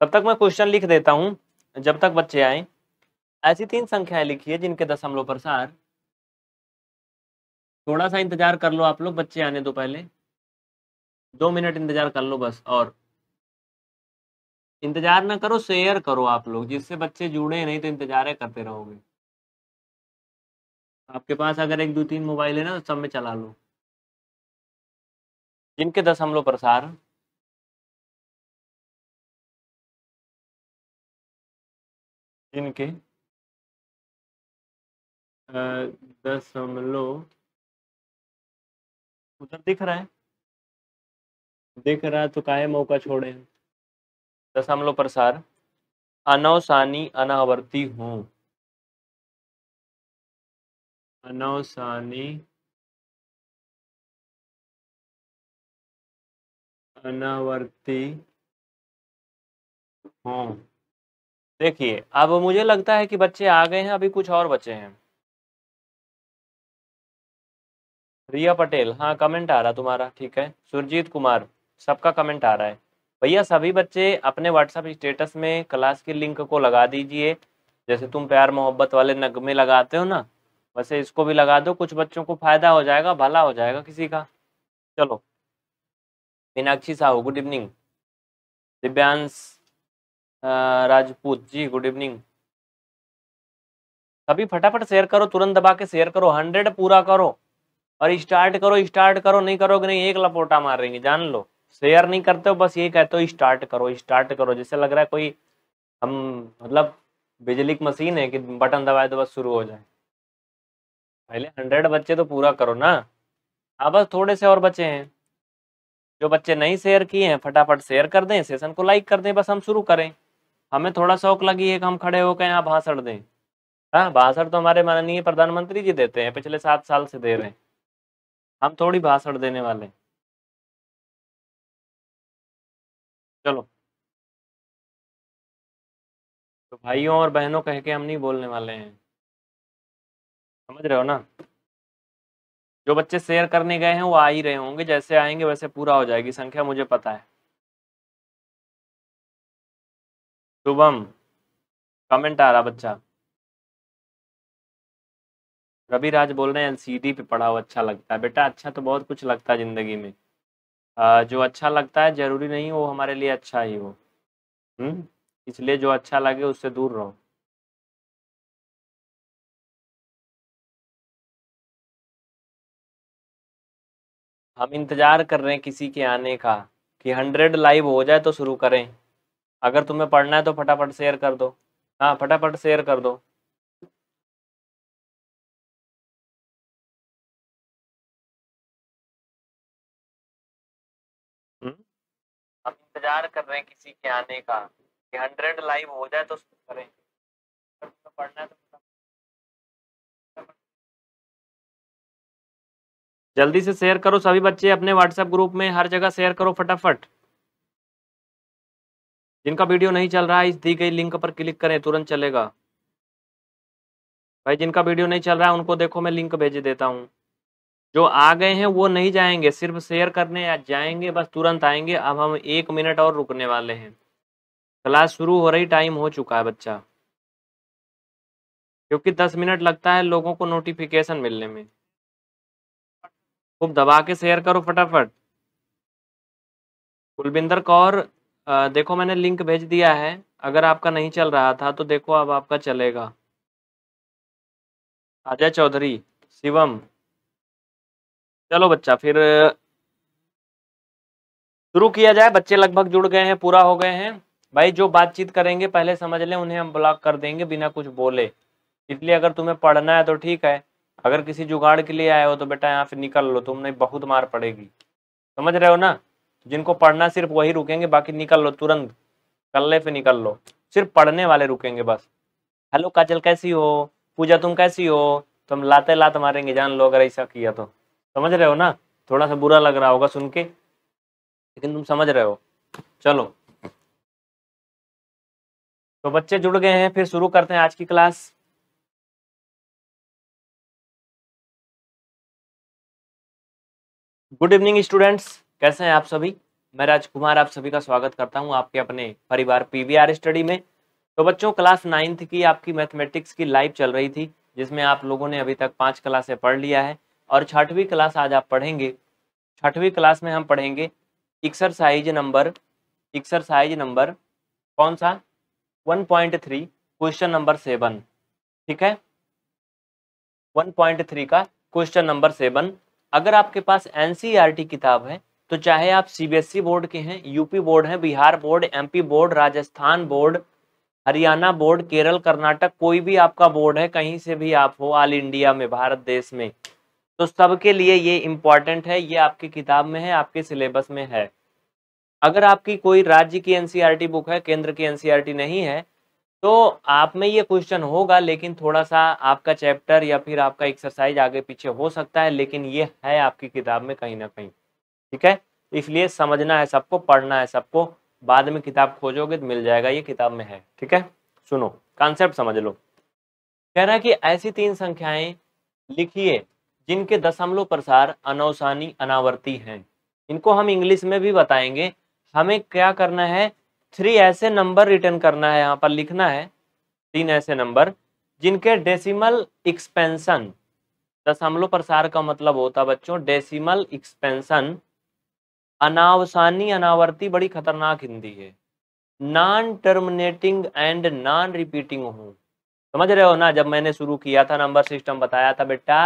तब तक मैं क्वेश्चन लिख देता हूँ जब तक बच्चे आए ऐसी तीन संख्याएं लिखिए जिनके दशमलव पर सार थोड़ा सा इंतजार कर लो आप लोग बच्चे आने दो पहले दो मिनट इंतजार कर लो बस और इंतजार ना करो शेयर करो आप लोग जिससे बच्चे जुड़े नहीं तो इंतजार करते रहोगे आपके पास अगर एक दो तीन मोबाइल है ना तो सब में चला लो जिनके दशमलव प्रसार इनके दशमलव उधर दिख रहा है दिख रहा है तो काहे मौका छोड़े दशमलव प्रसार अनौसानी अनावर्ती हूँ अनौसानी अनावर्ती हूँ देखिए अब मुझे लगता है कि बच्चे आ गए हैं अभी कुछ और बच्चे हैं रिया पटेल हाँ कमेंट आ रहा तुम्हारा ठीक है सुरजीत कुमार सबका कमेंट आ रहा है भैया सभी बच्चे अपने व्हाट्सएप स्टेटस में क्लास के लिंक को लगा दीजिए जैसे तुम प्यार मोहब्बत वाले नगमे लगाते हो ना वैसे इसको भी लगा दो कुछ बच्चों को फायदा हो जाएगा भला हो जाएगा किसी का चलो Meenakshi Sahu good evening Divyansh Rajput ji good evening अभी फटाफट शेयर करो तुरंत दबा के शेयर करो हंड्रेड पूरा करो और स्टार्ट करो स्टार्ट करो नहीं करोगे नहीं एक लपोटा मारेंगे जान लो शेयर नहीं करते हो बस ये कहते हो स्टार्ट करो स्टार्ट करो जैसे लग रहा है कोई हम मतलब बिजली की मशीन है कि बटन दबाए तो बस शुरू हो जाए पहले हंड्रेड बच्चे तो पूरा करो ना हाँ बस थोड़े से और बच्चे हैं जो बच्चे नहीं शेयर किए हैं फटाफट शेयर कर दें सेशन को लाइक कर दें बस हम शुरू करें हमें थोड़ा शौक लगी है कि हम खड़े होकर यहाँ भाषण दें हाँ भाषण तो हमारे माननीय प्रधानमंत्री जी देते हैं पिछले सात साल से दे रहे हैं हम थोड़ी भाषण देने वाले चलो तो भाइयों और बहनों कह के हम नहीं बोलने वाले हैं समझ रहे हो ना जो बच्चे शेयर करने गए हैं वो आ ही रहे होंगे जैसे आएंगे वैसे पूरा हो जाएगी संख्या मुझे पता है शुभम कमेंट आ रहा बच्चा रवि राज बोल रहे हैं एलसीडी पे पढ़ा अच्छा लगता है बेटा अच्छा तो बहुत कुछ लगता है ज़िंदगी में आ, जो अच्छा लगता है ज़रूरी नहीं वो हमारे लिए अच्छा ही हो हम्म? इसलिए जो अच्छा लगे उससे दूर रहो हम इंतज़ार कर रहे हैं किसी के आने का कि हंड्रेड लाइव हो जाए तो शुरू करें अगर तुम्हें पढ़ना है तो फटाफट शेयर कर दो हाँ फटाफट शेयर कर दो हम्म? हम इंतजार कर रहे हैं किसी के आने का कि हंड्रेड लाइव हो जाए तो करें तो पढ़ना है तो जल्दी से शेयर करो सभी बच्चे अपने व्हाट्सएप ग्रुप में हर जगह शेयर करो फटाफट जिनका वीडियो नहीं चल रहा है इस दी गई लिंक पर क्लिक करें तुरंत चलेगा भाई जिनका वीडियो नहीं चल रहा है उनको देखो मैं लिंक भेज देता हूँ जो आ गए हैं वो नहीं जाएंगे सिर्फ शेयर करने या जाएंगे बस तुरंत आएंगे अब हम एक मिनट और रुकने वाले हैं क्लास शुरू हो रही टाइम हो चुका है बच्चा क्योंकि दस मिनट लगता है लोगों को नोटिफिकेशन मिलने में खूब दबा के शेयर करो फटाफट कुलविंदर कौर आ, देखो मैंने लिंक भेज दिया है अगर आपका नहीं चल रहा था तो देखो अब आपका चलेगा अजय चौधरी शिवम चलो बच्चा फिर शुरू किया जाए बच्चे लगभग जुड़ गए हैं पूरा हो गए हैं भाई जो बातचीत करेंगे पहले समझ लें उन्हें हम ब्लॉक कर देंगे बिना कुछ बोले इसलिए अगर तुम्हें पढ़ना है तो ठीक है अगर किसी जुगाड़ के लिए आए हो तो बेटा यहाँ से निकल लो तुमने बहुत मार पड़ेगी समझ रहे हो ना जिनको पढ़ना सिर्फ वही रुकेंगे बाकी निकल लो तुरंत कल्ले पे निकल लो सिर्फ पढ़ने वाले रुकेंगे बस हेलो काजल कैसी हो पूजा तुम कैसी हो तुम तो लाते लात मारेंगे जान लो अगर ऐसा किया तो समझ रहे हो ना थोड़ा सा बुरा लग रहा होगा सुन के लेकिन तुम समझ रहे हो चलो तो बच्चे जुड़ गए हैं फिर शुरू करते हैं आज की क्लास गुड इवनिंग स्टूडेंट्स कैसे हैं आप सभी मैं राजकुमार आप सभी का स्वागत करता हूं आपके अपने परिवार पीवीआर स्टडी में तो बच्चों क्लास नाइन्थ की आपकी मैथमेटिक्स की लाइव चल रही थी जिसमें आप लोगों ने अभी तक पांच क्लासें पढ़ लिया है और छठवीं क्लास आज आप पढ़ेंगे छठवीं क्लास में हम पढ़ेंगे एक्सरसाइज नंबर एक्सरसाइज नंबर कौन सा थ्री क्वेश्चन नंबर सेवन ठीक है 1.3 का क्वेश्चन नंबर सेवन अगर आपके पास एनसीईआरटी e किताब है तो चाहे आप सीबीएसई e बोर्ड के हैं यूपी बोर्ड है Bihar board MP board Rajasthan board Haryana board Kerala Karnataka कोई भी आपका बोर्ड है कहीं से भी आप हो ऑल इंडिया में भारत देश में तो सबके लिए ये इम्पॉर्टेंट है ये आपकी किताब में है आपके सिलेबस में है अगर आपकी कोई राज्य की एनसीईआरटी बुक e है केंद्र की एनसीईआरटी e नहीं है तो आप में ये क्वेश्चन होगा लेकिन थोड़ा सा आपका चैप्टर या फिर आपका एक्सरसाइज आगे पीछे हो सकता है लेकिन ये है आपकी किताब में कहीं ना कहीं ठीक है इसलिए समझना है सबको पढ़ना है सबको बाद में किताब खोजोगे तो मिल जाएगा ये किताब में है ठीक है सुनो कॉन्सेप्ट समझ लो कह रहा है कि ऐसी तीन संख्याएं लिखिए जिनके दशमलव प्रसार अनौसानी अनावर्ती हैं इनको हम इंग्लिश में भी बताएंगे हमें क्या करना है थ्री ऐसे नंबर रिटर्न करना है यहाँ पर लिखना है तीन ऐसे नंबर जिनके डेसिमल एक्सपेंशन दशमलव प्रसार का मतलब होता है बच्चों डेसिमल एक्सपेंशन अनावसानी अनावर्ती बड़ी खतरनाक हिंदी है non terminating and non repeating हूँ समझ रहे हो ना जब मैंने शुरू किया था नंबर सिस्टम बताया था बेटा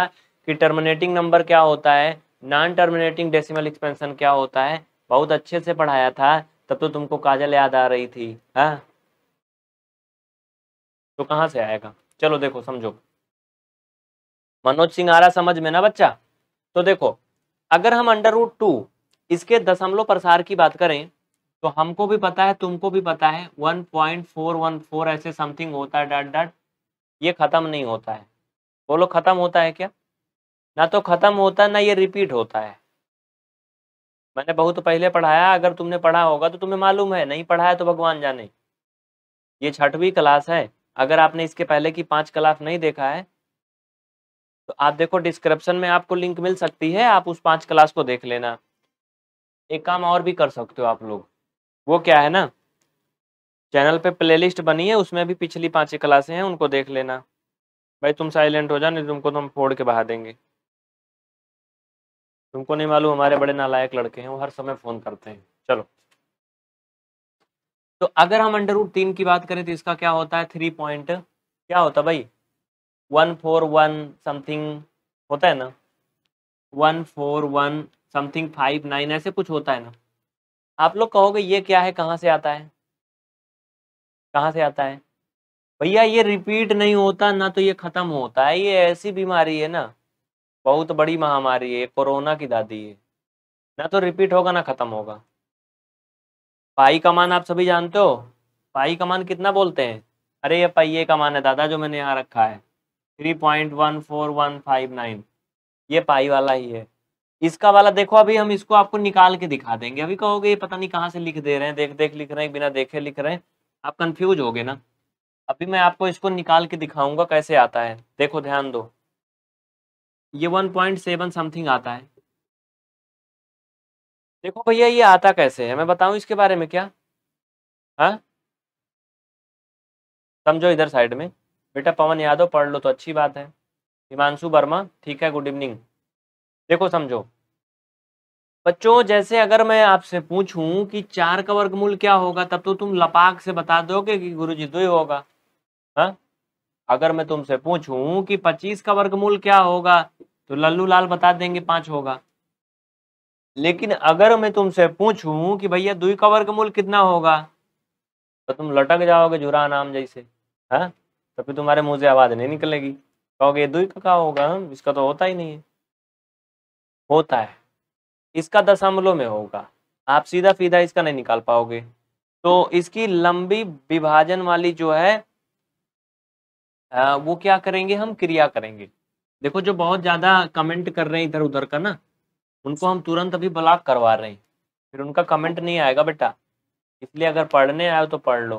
कि टर्मिनेटिंग नंबर क्या होता है नॉन टर्मिनेटिंग डेसिमल एक्सपेंशन क्या होता है बहुत अच्छे से पढ़ाया था तब तो तुमको काजल याद आ रही थी हा? तो कहाँ से आएगा चलो देखो समझो मनोज सिंह आ रहा समझ में ना बच्चा तो देखो अगर हम अंडर रूट टू इसके दशमलव प्रसार की बात करें तो हमको भी पता है तुमको भी पता है 1.414 ऐसे समथिंग होता है डॉट डॉट ये खत्म नहीं होता है बोलो खत्म होता है क्या ना तो खत्म होता है ना ये रिपीट होता है मैंने बहुत पहले पढ़ाया अगर तुमने पढ़ा होगा तो तुम्हें मालूम है नहीं पढ़ाया तो भगवान जाने ये छठवीं क्लास है अगर आपने इसके पहले की पांच क्लास नहीं देखा है तो आप देखो डिस्क्रिप्शन में आपको लिंक मिल सकती है आप उस पांच क्लास को देख लेना एक काम और भी कर सकते हो आप लोग वो क्या है ना चैनल पे प्लेलिस्ट बनी है उसमें भी पिछली पांच क्लासें हैं उनको देख लेना भाई तुम साइलेंट हो जाओ नहीं तो तुमको तो हम फोड़ के बहा देंगे तुमको नहीं मालूम हमारे बड़े नालायक लड़के हैं वो हर समय फ़ोन करते हैं चलो तो अगर हम अंडर रूट तीन की बात करें तो इसका क्या होता है थ्री पॉइंट क्या होता भाई वन फोर वन समथिंग होता है ना one four one something five nine ऐसे कुछ होता है ना आप लोग कहोगे ये क्या है कहाँ से आता है कहाँ से आता है भैया ये रिपीट नहीं होता ना तो ये खत्म होता है ये ऐसी बीमारी है ना बहुत बड़ी महामारी है कोरोना की दादी है ना तो रिपीट होगा ना खत्म होगा पाई कमान आप सभी जानते हो पाई कमान कितना बोलते हैं अरे ये पाइये कमान है दादा जो मैंने यहाँ रखा है three point one four one five nine ये पाई वाला ही है इसका वाला देखो अभी हम इसको आपको निकाल के दिखा देंगे अभी कहोगे ये पता नहीं कहाँ से लिख दे रहे हैं देख देख लिख रहे हैं बिना देखे लिख रहे हैं आप कंफ्यूज हो गए ना अभी मैं आपको इसको निकाल के दिखाऊंगा कैसे आता है देखो ध्यान दो ये वन पॉइंट सेवन समथिंग आता है देखो भैया ये आता कैसे है मैं बताऊं इसके बारे में क्या हाँ समझो इधर साइड में बेटा पवन यादव पढ़ लो तो अच्छी बात है हिमांशु वर्मा ठीक है गुड इवनिंग देखो समझो बच्चों जैसे अगर मैं आपसे पूछूं कि चार का वर्गमूल क्या होगा तब तो तुम लपाक से बता दोगे कि गुरु जी दो ही होगा हा? अगर मैं तुमसे पूछूं कि पच्चीस का वर्गमूल क्या होगा तो लल्लू लाल बता देंगे पांच होगा लेकिन अगर मैं तुमसे पूछूं कि भैया दुई का वर्गमूल कितना होगा तो तुम लटक जाओगे झुरा नाम जैसे है तो फिर तुम्हारे मुंह से आवाज नहीं निकलेगी कहोगे दुई का क्या होगा इसका तो होता ही नहीं है होता है इसका दशमलव में होगा आप सीधा सीधा इसका नहीं निकाल पाओगे तो इसकी लंबी विभाजन वाली जो है आ, वो क्या करेंगे हम क्रिया करेंगे देखो जो बहुत ज्यादा कमेंट कर रहे हैं इधर उधर का ना उनको हम तुरंत अभी ब्लॉक करवा रहे हैं फिर उनका कमेंट नहीं आएगा बेटा इसलिए अगर पढ़ने आए तो पढ़ लो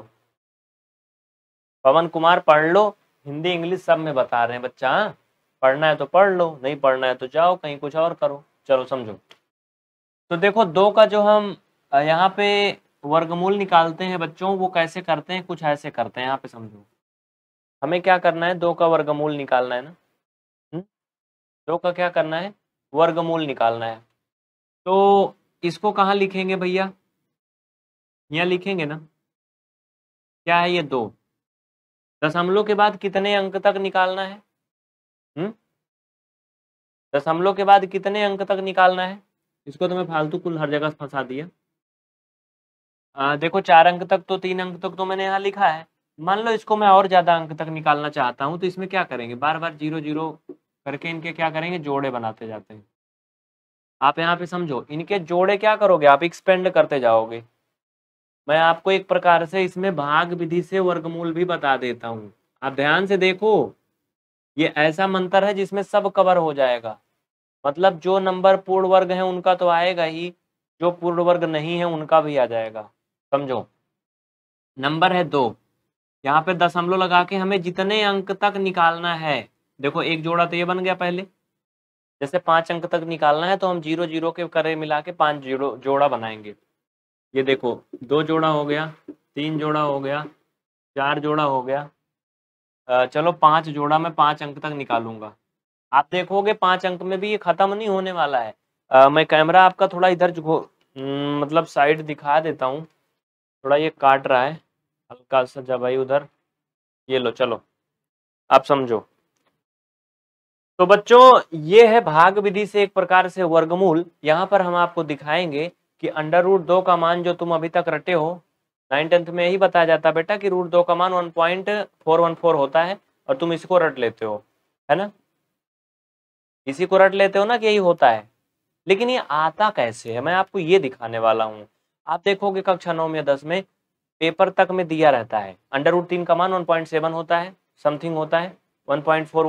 पवन कुमार पढ़ लो हिंदी इंग्लिश सब में बता रहे हैं बच्चा हाँ। पढ़ना है तो पढ़ लो नहीं पढ़ना है तो जाओ कहीं कुछ और करो चलो समझो तो देखो दो का जो हम यहाँ पे वर्गमूल निकालते हैं बच्चों वो कैसे करते हैं कुछ ऐसे करते हैं यहाँ पे समझो हमें क्या करना है दो का वर्गमूल निकालना है ना हम्म? दो का क्या करना है वर्गमूल निकालना है तो इसको कहाँ लिखेंगे भैया यहाँ लिखेंगे ना क्या है ये दो दशमलव के बाद कितने अंक तक निकालना है हम्म? दशमलव के बाद कितने अंक तक निकालना है इसको तो मैं फालतू कुल हर जगह फंसा दिया आ, देखो चार अंक तक तो तीन अंक तक तो मैंने यहाँ लिखा है मान लो इसको मैं और ज्यादा अंक तक निकालना चाहता हूँ तो इसमें क्या करेंगे बार बार जीरो जीरो करके इनके क्या करेंगे जोड़े बनाते जाते हैं आप यहाँ पे समझो इनके जोड़े क्या करोगे आप एक्सपेंड करते जाओगे मैं आपको एक प्रकार से इसमें भाग विधि से वर्गमूल भी बता देता हूँ आप ध्यान से देखो ये ऐसा मंत्र है जिसमें सब कवर हो जाएगा मतलब जो नंबर पूर्ण वर्ग है उनका तो आएगा ही जो पूर्ण वर्ग नहीं है उनका भी आ जाएगा समझो नंबर है दो यहाँ पे दशमलव लगा के हमें जितने अंक तक निकालना है देखो एक जोड़ा तो ये बन गया पहले जैसे पांच अंक तक निकालना है तो हम जीरो जीरो के करे मिला के पांच जीरो जोड़ा बनाएंगे ये देखो दो जोड़ा हो गया तीन जोड़ा हो गया चार जोड़ा हो गया चलो पांच जोड़ा मैं पांच अंक तक निकालूंगा आप देखोगे पांच अंक में भी ये खत्म नहीं होने वाला है आ, मैं कैमरा आपका थोड़ा इधर हम्म, मतलब साइड दिखा देता हूँ थोड़ा ये काट रहा है हल्का सा जब भाई उधर ये लो चलो आप समझो तो बच्चों ये है भाग विधि से एक प्रकार से वर्गमूल यहाँ पर हम आपको दिखाएंगे कि अंडर रूट दो का मान जो तुम अभी तक रटे हो नाइन टेंथ में यही बताया जाता है बेटा कि रूट दो का मान one point four one four होता है और तुम इसको रट लेते हो है ना इसी को रट लेते हो ना कि यही होता है लेकिन ये आता कैसे है मैं आपको ये दिखाने वाला हूँ आप देखोगे कक्षा नौ में दस में पेपर तक में दिया रहता है अंडर रूट तीन का मान वन पॉइंट सेवन होता है समथिंग होता है वन पॉइंट फोर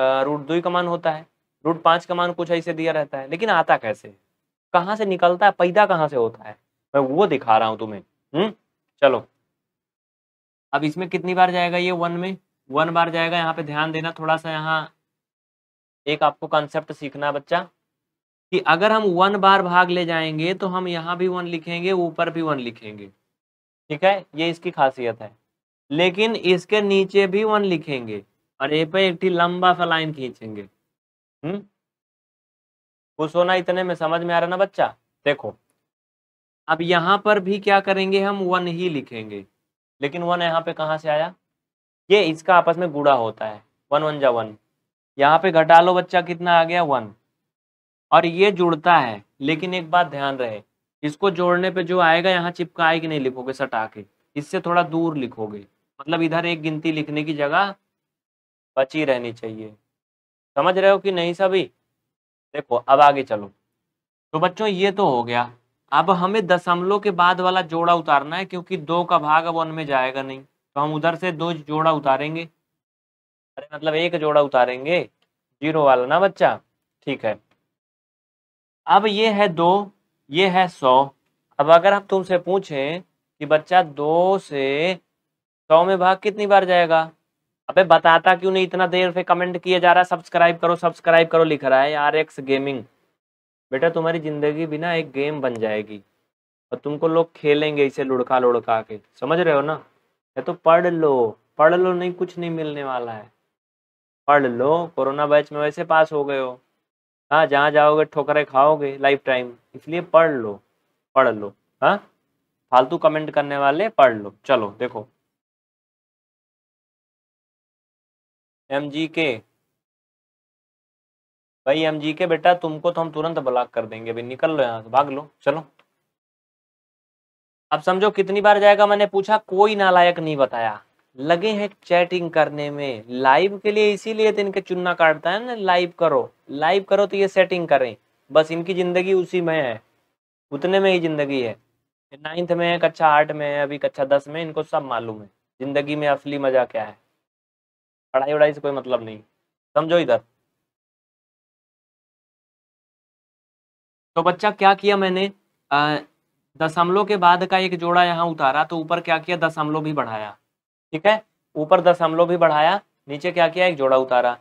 रूट दो का मान होता है रूट पाँच का मान कुछ ऐसे दिया रहता है लेकिन आता कैसे कहाँ से निकलता है पैदा कहाँ से होता है मैं वो दिखा रहा हूँ तुम्हें हुँ? हम्म? चलो अब इसमें कितनी बार जाएगा ये वन में वन बार जाएगा यहाँ पे ध्यान देना थोड़ा सा यहाँ एक आपको कंसेप्ट सीखना है बच्चा कि अगर हम वन बार भाग ले जाएंगे तो हम यहाँ भी वन लिखेंगे ऊपर भी वन लिखेंगे ठीक है ये इसकी खासियत है लेकिन इसके नीचे भी वन लिखेंगे और ये पे एक लंबा सा लाइन खींचेंगे हम्म खुश होना इतने में समझ में आ रहा ना बच्चा देखो अब यहाँ पर भी क्या करेंगे हम वन ही लिखेंगे लेकिन वन यहाँ पे कहाँ से आया ये इसका आपस में गुड़ा होता है वन वन जा वन यहाँ पे घटा लो बच्चा कितना आ गया वन और ये जुड़ता है लेकिन एक बात ध्यान रहे इसको जोड़ने पे जो आएगा यहाँ चिपका आएगी नहीं लिखोगे सटा के इससे थोड़ा दूर लिखोगे मतलब इधर एक गिनती लिखने की जगह बची रहनी चाहिए समझ रहे हो कि नहीं सभी देखो अब आगे चलो तो बच्चों ये तो हो गया अब हमें दशमलव के बाद वाला जोड़ा उतारना है क्योंकि दो का भाग अब वन में जाएगा नहीं तो हम उधर से दो जोड़ा उतारेंगे अरे मतलब एक जोड़ा उतारेंगे जीरो वाला ना बच्चा ठीक है अब ये है दो ये है सौ अब अगर हम तुमसे पूछें कि बच्चा दो से सौ में भाग कितनी बार जाएगा अबे बताता क्यों नहीं इतना देर से कमेंट किया जा रहा है सब्सक्राइब करो सब्सक्राइब करो लिख रहा है आर एक्स गेमिंग बेटा तुम्हारी ज़िंदगी भी ना एक गेम बन जाएगी और तुमको लोग खेलेंगे इसे लुढ़का लुढ़का के समझ रहे हो ना या तो पढ़ लो पढ़ लो नहीं कुछ नहीं मिलने वाला है पढ़ लो कोरोना बैच में वैसे पास हो गए हो हाँ जहाँ जाओगे ठोकरे खाओगे लाइफ टाइम इसलिए पढ़ लो पढ़ लो हाँ फालतू कमेंट करने वाले पढ़ लो चलो देखो एम जी के भाई एम जी के बेटा तुमको तो हम तुरंत ब्लॉक कर देंगे भाई निकल लो यहाँ से भाग लो चलो अब समझो कितनी बार जाएगा मैंने पूछा कोई नालायक नहीं बताया लगे हैं चैटिंग करने में लाइव के लिए इसीलिए तो इनके चुनना काटता है ना लाइव करो लाइव करो तो ये सेटिंग करें बस इनकी जिंदगी उसी में है उतने में ही जिंदगी है नाइन्थ में है कक्षा आठ में है अभी कक्षा दस में इनको सब मालूम है जिंदगी में असली मजा क्या है पढ़ाई वढ़ाई से कोई मतलब नहीं समझो इधर तो बच्चा क्या किया मैंने दशमलव के बाद का एक जोड़ा यहाँ उतारा तो ऊपर क्या किया दशमलव भी बढ़ाया ठीक है ऊपर दशमलव भी बढ़ाया नीचे क्या किया एक जोड़ा उतारा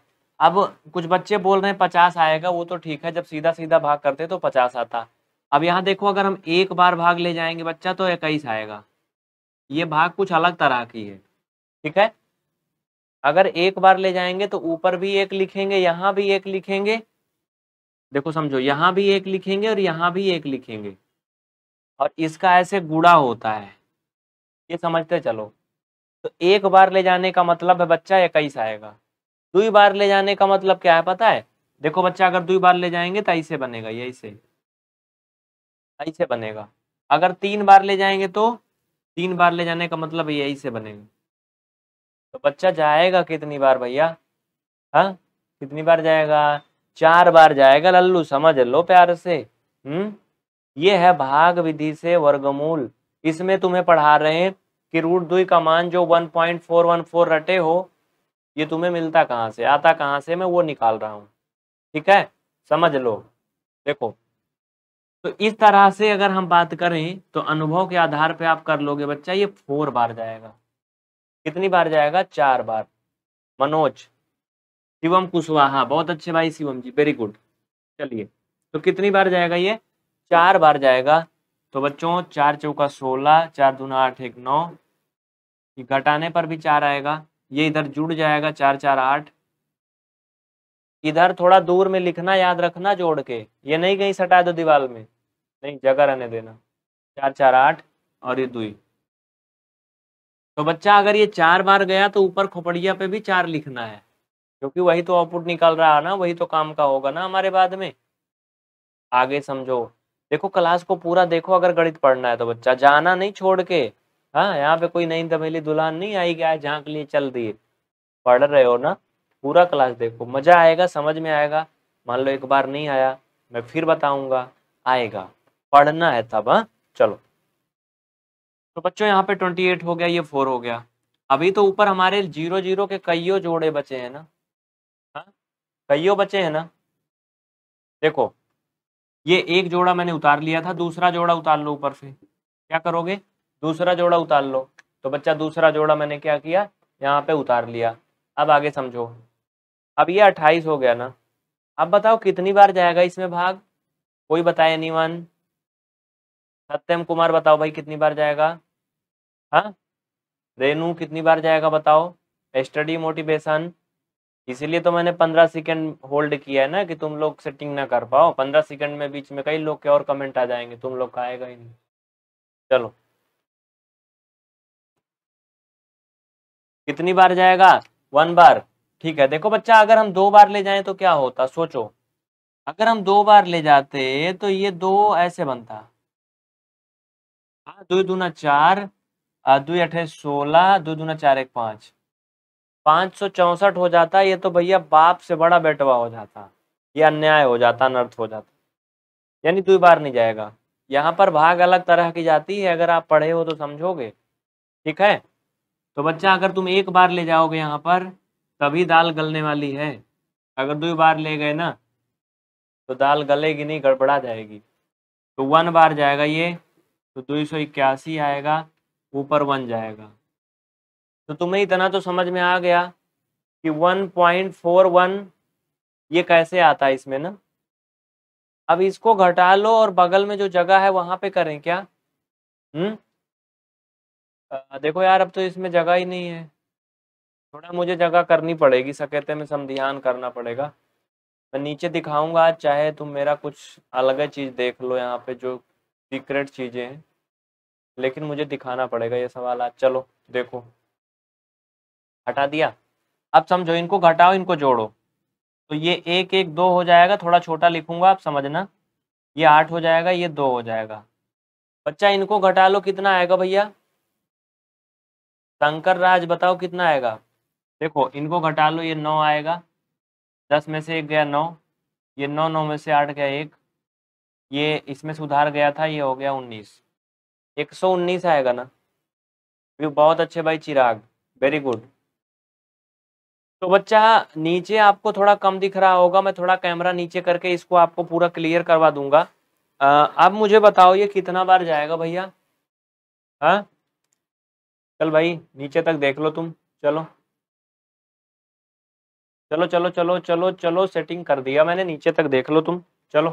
अब कुछ बच्चे बोल रहे हैं पचास आएगा वो तो ठीक है जब सीधा सीधा भाग करते तो पचास आता अब यहाँ देखो अगर हम एक बार भाग ले जाएंगे बच्चा तो इक्कीस आएगा ये भाग कुछ अलग तरह की है ठीक है अगर एक बार ले जाएंगे तो ऊपर भी एक लिखेंगे यहाँ भी एक लिखेंगे देखो समझो यहाँ भी एक लिखेंगे और यहाँ भी एक लिखेंगे और इसका ऐसे गुड़ा होता है ये समझते चलो तो एक बार ले जाने का मतलब है बच्चा इक्कीस आएगा दुई बार ले जाने का मतलब क्या है पता है देखो बच्चा अगर दुई बार ले जाएंगे तो ऐसे बनेगा यही ऐसे ऐसे बनेगा अगर तीन बार ले जाएंगे तो तीन बार ले जाने का मतलब यही से बनेगा तो बच्चा जाएगा कितनी बार भैया हाँ कितनी बार जाएगा चार बार जाएगा लल्लू समझ लो प्यार से हम्म ये है भाग विधि से वर्गमूल इसमें तुम्हें पढ़ा रहे हैं कि रूट दुई का मान जो 1.414 रटे हो ये तुम्हें मिलता कहाँ से आता कहाँ से मैं वो निकाल रहा हूँ ठीक है समझ लो देखो तो इस तरह से अगर हम बात करें तो अनुभव के आधार पे आप कर लोगे बच्चा ये फोर बार जाएगा कितनी बार जाएगा चार बार मनोज शिवम कुशवाहा बहुत अच्छे भाई शिवम जी वेरी गुड चलिए तो कितनी बार जाएगा ये चार बार जाएगा तो बच्चों चार चौका सोलह चार दूना आठ एक नौ घटाने पर भी चार आएगा ये इधर जुड़ जाएगा चार चार आठ इधर थोड़ा दूर में लिखना याद रखना जोड़ के ये नहीं कहीं सटा दो दीवार में नहीं जगह रहने देना चार चार आठ और ये दुई तो बच्चा अगर ये चार बार गया तो ऊपर खोपड़िया पे भी चार लिखना है क्योंकि वही तो आउटपुट निकाल रहा है ना वही तो काम का होगा ना हमारे बाद में आगे समझो देखो क्लास को पूरा देखो अगर गणित पढ़ना है तो बच्चा जाना नहीं छोड़ के हाँ यहाँ पे कोई नई दमेली दुल्हन नहीं आई गया झाँक लिए चल दिए पढ़ रहे हो ना पूरा क्लास देखो मजा आएगा समझ में आएगा मान लो एक बार नहीं आया मैं फिर बताऊंगा आएगा पढ़ना है तब हाँ चलो तो बच्चों यहाँ पे ट्वेंटी एट हो गया ये फोर हो गया अभी तो ऊपर हमारे जीरो जीरो के कईयों जोड़े बचे हैं ना कईयो बचे हैं ना देखो ये एक जोड़ा मैंने उतार लिया था दूसरा जोड़ा उतार लो ऊपर से क्या करोगे दूसरा जोड़ा उतार लो तो बच्चा दूसरा जोड़ा मैंने क्या किया यहाँ पे उतार लिया अब आगे समझो अब ये अट्ठाईस हो गया ना अब बताओ कितनी बार जाएगा इसमें भाग कोई बताए नहीं वन सत्यम कुमार बताओ भाई कितनी बार जाएगा हाँ रेनू कितनी बार जाएगा बताओ स्टडी मोटिवेशन इसीलिए तो मैंने पंद्रह सेकंड होल्ड किया है ना कि तुम लोग सेटिंग ना कर पाओ पंद्रह सेकंड में बीच में कई लोग के और कमेंट आ जाएंगे तुम लोग का आएगा ही नहीं चलो कितनी बार जाएगा वन बार ठीक है देखो बच्चा अगर हम दो बार ले जाएं तो क्या होता सोचो अगर हम दो बार ले जाते तो ये दो ऐसे बनता दो दूना चार दो अठे सोलह दो दूना चार एक पांच पाँच सौ चौंसठ हो जाता ये तो भैया बाप से बड़ा बेटवा हो जाता ये अन्याय हो जाता अनर्थ हो जाता यानी दो बार नहीं जाएगा यहाँ पर भाग अलग तरह की जाती है अगर आप पढ़े हो तो समझोगे ठीक है तो बच्चा अगर तुम एक बार ले जाओगे यहाँ पर तभी दाल गलने वाली है अगर दो बार ले गए ना तो दाल गलेगी नहीं गड़बड़ा जाएगी तो वन बार जाएगा ये तो दो सौ इक्यासी आएगा ऊपर वन जाएगा तो तुम्हें इतना तो समझ में आ गया कि 1.41 ये कैसे आता है इसमें ना अब इसको घटा लो और बगल में जो जगह है वहां पे करें क्या हम्म देखो यार अब तो इसमें जगह ही नहीं है थोड़ा मुझे जगह करनी पड़ेगी सकेते में समधियान करना पड़ेगा मैं नीचे दिखाऊंगा चाहे तुम मेरा कुछ अलग चीज़ देख लो यहाँ पे जो सीक्रेट चीज़ें हैं लेकिन मुझे दिखाना पड़ेगा ये सवाल आज चलो देखो हटा दिया अब समझो इनको घटाओ इनको जोड़ो तो ये एक एक दो हो जाएगा थोड़ा छोटा लिखूंगा आप समझना ये आठ हो जाएगा ये दो हो जाएगा बच्चा इनको घटा लो कितना आएगा भैया शंकर राज बताओ कितना आएगा देखो इनको घटा लो ये नौ आएगा दस में से एक गया नौ ये नौ नौ में से आठ गया एक ये इसमें सुधार गया था ये हो गया उन्नीस एक सौ उन्नीस आएगा ना बहुत अच्छे भाई चिराग वेरी गुड तो बच्चा नीचे आपको थोड़ा कम दिख रहा होगा मैं थोड़ा कैमरा नीचे करके इसको आपको पूरा क्लियर करवा दूंगा अब मुझे बताओ ये कितना बार जाएगा भैया हाँ चल भाई नीचे तक देख लो तुम चलो चलो चलो चलो चलो चलो सेटिंग कर दिया मैंने नीचे तक देख लो तुम चलो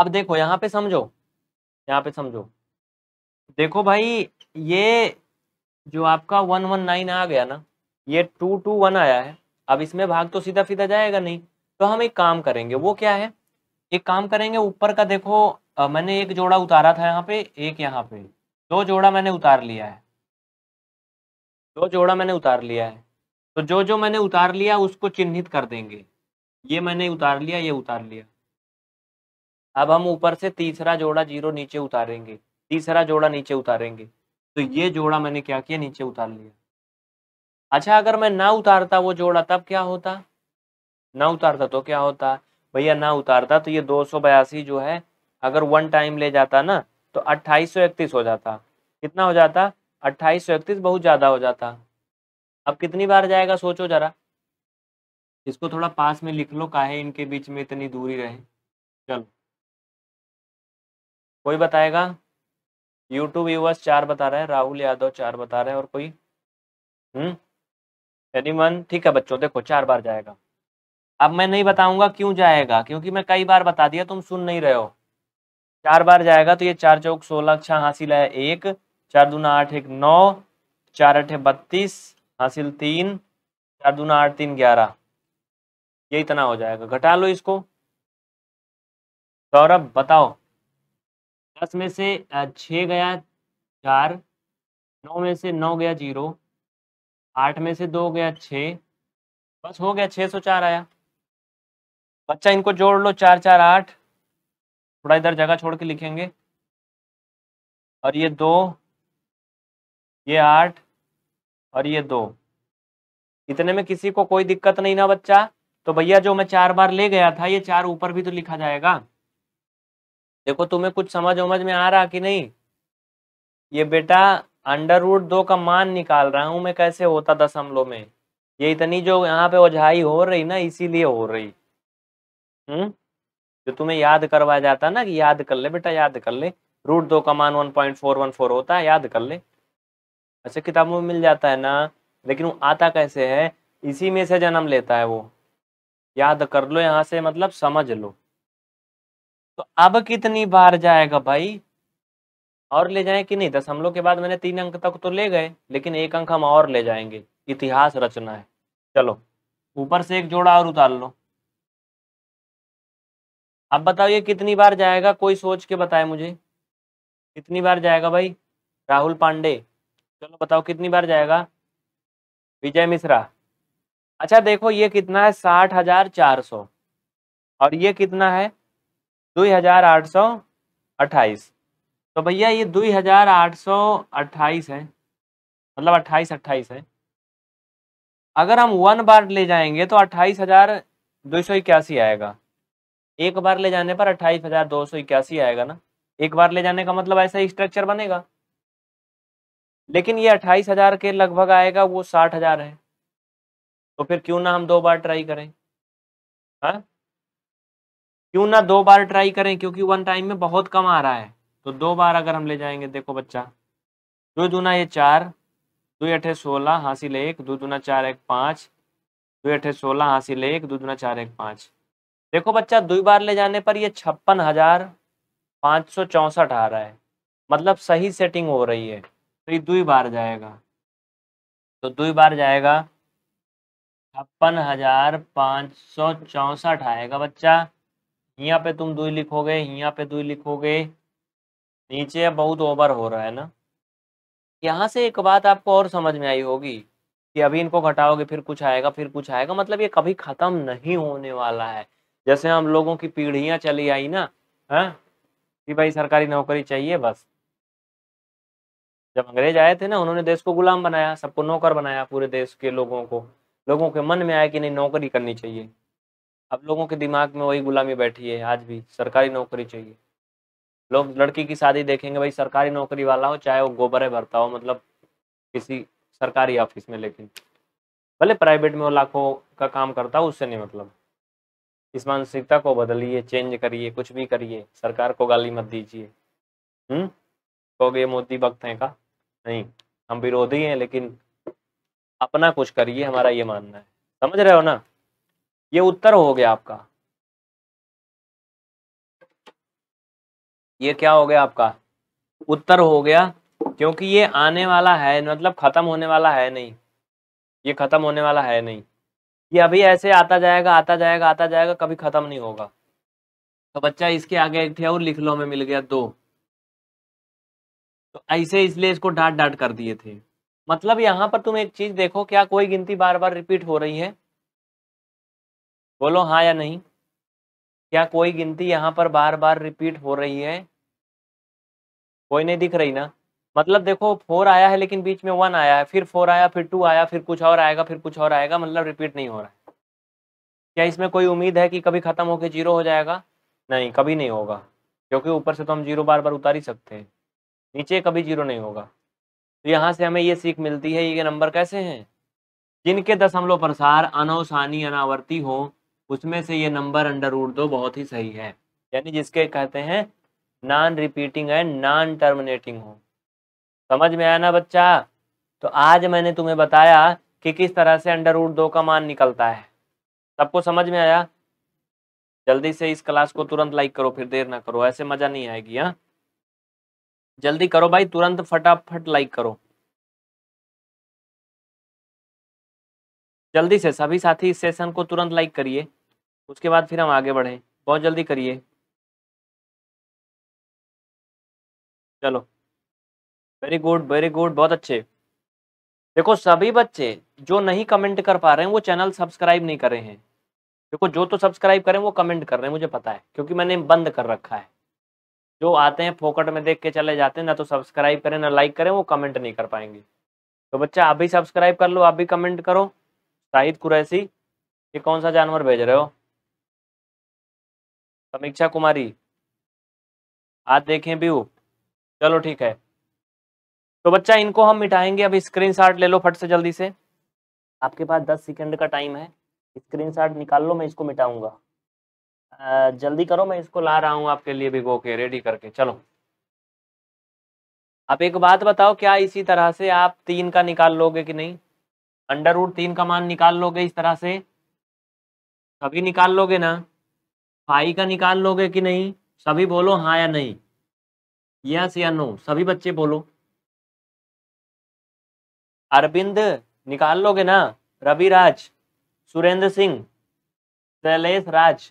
अब देखो यहाँ पे समझो यहाँ पे समझो देखो भाई ये जो आपका वन वन नाइन आ गया ना ये टू टू वन आया है अब इसमें भाग तो सीधा सीधा जाएगा नहीं तो हम एक काम करेंगे वो क्या है एक काम करेंगे ऊपर का देखो आ, मैंने एक जोड़ा उतारा था यहाँ पे एक यहाँ पे दो जोड़ा मैंने उतार लिया है दो जोड़ा मैंने उतार लिया है तो जो जो मैंने उतार लिया उसको चिन्हित कर देंगे ये मैंने उतार लिया ये उतार लिया अब हम ऊपर से तीसरा जोड़ा जीरो नीचे उतारेंगे तीसरा जोड़ा नीचे उतारेंगे तो ये जोड़ा मैंने क्या किया नीचे उतार लिया अच्छा अगर मैं ना उतारता वो जोड़ा तब क्या होता ना उतारता तो क्या होता भैया ना उतारता तो ये दो जो है अगर वन टाइम ले जाता ना तो अट्ठाईस हो जाता कितना हो जाता अट्ठाईस बहुत ज़्यादा हो जाता अब कितनी बार जाएगा सोचो जरा इसको थोड़ा पास में लिख लो काहे इनके बीच में इतनी दूरी रहे चलो कोई बताएगा यूट्यूब व्यूवर्स चार बता रहे हैं राहुल यादव चार बता रहे हैं और कोई हम्म मन ठीक है बच्चों देखो चार बार जाएगा अब मैं नहीं बताऊंगा क्यों जाएगा क्योंकि मैं कई बार बता दिया तुम सुन नहीं रहे हो चार बार जाएगा तो ये चार चौक सोलह छह हासिल है एक चार दूना आठ एक नौ चार अठे बत्तीस हासिल तीन चार दूना आठ तीन ग्यारह ये इतना हो जाएगा घटा लो इसको सौरभ बताओ दस में से छः गया चार नौ में से नौ गया जीरो आठ में से दो गया छः बस हो गया छः सौ चार आया बच्चा इनको जोड़ लो चार चार आठ थोड़ा इधर जगह छोड़ के लिखेंगे और ये दो ये आठ और ये दो इतने में किसी को कोई दिक्कत नहीं ना बच्चा तो भैया जो मैं चार बार ले गया था ये चार ऊपर भी तो लिखा जाएगा देखो तुम्हें कुछ समझ उमझ में आ रहा कि नहीं ये बेटा अंडर रूट दो का मान निकाल रहा हूं मैं कैसे होता दशमलव में ये इतनी जो यहाँ पे ओझाई हो रही ना इसीलिए हो रही हम्म जो तुम्हें याद करवाया जाता ना कि याद कर ले बेटा याद कर ले रूट दो का मान one point four one four होता है याद कर ले ऐसे किताबों में मिल जाता है ना लेकिन वो आता कैसे है इसी में से जन्म लेता है वो याद कर लो यहाँ से मतलब समझ लो तो अब कितनी बार जाएगा भाई और ले जाए कि नहीं दशमलव के बाद मैंने तीन अंक तक तो ले गए लेकिन एक अंक हम और ले जाएंगे इतिहास रचना है चलो ऊपर से एक जोड़ा और उतार लो अब बताओ ये कितनी बार जाएगा कोई सोच के बताए मुझे कितनी बार जाएगा भाई राहुल पांडे चलो बताओ कितनी बार जाएगा विजय मिश्रा अच्छा देखो ये कितना है साठ हजार चार सौ और ये कितना है 2828 तो भैया ये 2828 है मतलब 28 28 है अगर हम वन बार ले जाएंगे तो अट्ठाईस हजार दो सौ इक्यासी आएगा एक बार ले जाने पर अट्ठाईस हजार दो सौ इक्यासी आएगा ना एक बार ले जाने का मतलब ऐसा ही स्ट्रक्चर बनेगा लेकिन ये अट्ठाईस हजार के लगभग आएगा वो साठ हजार है तो फिर क्यों ना हम दो बार ट्राई करें हाँ क्यों ना दो बार ट्राई करें क्योंकि वन टाइम में बहुत कम आ रहा है तो दो बार अगर हम ले जाएंगे देखो बच्चा दो दूना ये चार दो अठे सोलह हासिल एक दो दूना चार एक पाँच दो अठे सोलह हासिल एक दो दूना चार एक पाँच देखो बच्चा दो बार ले जाने पर ये छप्पन हजार पाँच सौ चौंसठ आ रहा है मतलब सही सेटिंग हो रही है तो ये दो बार जाएगा तो दो बार जाएगा छप्पन हजार पाँच सौ चौंसठ आएगा बच्चा यहाँ पे तुम दुई लिखोगे यहाँ पे दुई लिखोगे नीचे बहुत ओवर हो रहा है ना यहाँ से एक बात आपको और समझ में आई होगी कि अभी इनको घटाओगे फिर कुछ आएगा फिर कुछ आएगा मतलब ये कभी खत्म नहीं होने वाला है जैसे हम लोगों की पीढ़ियां चली आई ना है हाँ? कि भाई सरकारी नौकरी चाहिए बस जब अंग्रेज आए थे ना उन्होंने देश को गुलाम बनाया सबको नौकर बनाया पूरे देश के लोगों को लोगों के मन में आया कि नहीं नौकरी करनी चाहिए अब लोगों के दिमाग में वही गुलामी बैठी है आज भी सरकारी नौकरी चाहिए लोग लड़की की शादी देखेंगे भाई सरकारी नौकरी वाला हो चाहे वो गोबर है भरता हो मतलब किसी सरकारी ऑफिस में लेकिन भले प्राइवेट में वो लाखों का काम करता हो उससे नहीं मतलब इस मानसिकता को बदलिए चेंज करिए कुछ भी करिए सरकार को गाली मत दीजिए हम्म कहोगे मोदी वक्त है का नहीं हम विरोधी हैं लेकिन अपना कुछ करिए हमारा ये मानना है समझ रहे हो ना ये उत्तर हो गया आपका ये क्या हो गया आपका उत्तर हो गया क्योंकि ये आने वाला है मतलब खत्म होने वाला है नहीं ये खत्म होने वाला है नहीं ये अभी ऐसे आता जाएगा आता जाएगा आता जाएगा कभी खत्म नहीं होगा तो बच्चा इसके आगे एक थे और लिख लो हमें मिल गया दो तो ऐसे इसलिए इसको डांट डांट कर दिए थे मतलब यहाँ पर तुम एक चीज देखो क्या कोई गिनती बार बार रिपीट हो रही है बोलो हाँ या नहीं क्या कोई गिनती यहाँ पर बार बार रिपीट हो रही है कोई नहीं दिख रही ना मतलब देखो फोर आया है लेकिन बीच में वन आया है फिर फोर आया फिर टू आया फिर कुछ और आएगा फिर कुछ और आएगा मतलब रिपीट नहीं हो रहा है क्या इसमें कोई उम्मीद है कि कभी ख़त्म होकर जीरो हो जाएगा नहीं कभी नहीं होगा क्योंकि ऊपर से तो हम जीरो बार बार उतार ही सकते हैं नीचे कभी जीरो नहीं होगा तो यहाँ से हमें ये सीख मिलती है ये नंबर कैसे हैं जिनके दशमलव प्रसार अनौसानी अनावर्ती हो उसमें से ये नंबर अंडर रूट दो बहुत ही सही है यानी जिसके कहते हैं non repeating and non terminating हो समझ में आया ना बच्चा तो आज मैंने तुम्हें बताया कि किस तरह से अंडर रूट दो का मान निकलता है सबको समझ में आया जल्दी से इस क्लास को तुरंत लाइक करो फिर देर ना करो ऐसे मजा नहीं आएगी हाँ जल्दी करो भाई तुरंत फटाफट लाइक करो जल्दी से सभी साथी इस सेशन को तुरंत लाइक करिए उसके बाद फिर हम आगे बढ़ें बहुत जल्दी करिए चलो वेरी गुड वेरी गुड बहुत अच्छे देखो सभी बच्चे जो नहीं कमेंट कर पा रहे हैं वो चैनल सब्सक्राइब नहीं कर रहे हैं देखो जो तो सब्सक्राइब करें वो कमेंट कर रहे हैं मुझे पता है क्योंकि मैंने बंद कर रखा है जो आते हैं फोकट में देख के चले जाते हैं ना तो सब्सक्राइब करें ना लाइक करें वो कमेंट नहीं कर पाएंगे तो बच्चा आप भी सब्सक्राइब कर लो आप भी कमेंट करो शाहिद कुरैसी ये कौन सा जानवर भेज रहे हो समीक्षा कुमारी आज देखें भी चलो ठीक है तो बच्चा इनको हम मिटाएंगे अब स्क्रीनशॉट ले लो फट से जल्दी से आपके पास दस सेकंड का टाइम है स्क्रीनशॉट निकाल लो मैं इसको मिटाऊंगा जल्दी करो मैं इसको ला रहा हूँ आपके लिए भिगो के रेडी करके चलो आप एक बात बताओ क्या इसी तरह से आप तीन का निकाल लोगे कि नहीं अंडर रूट तीन का मान निकाल लोगे इस तरह से कभी निकाल लोगे ना फाइव का निकाल लोगे कि नहीं सभी बोलो हाँ या नहीं यस या नो सभी बच्चे बोलो अरविंद निकाल लोगे ना रविराज सुरेंद्र सिंह शैलेश राज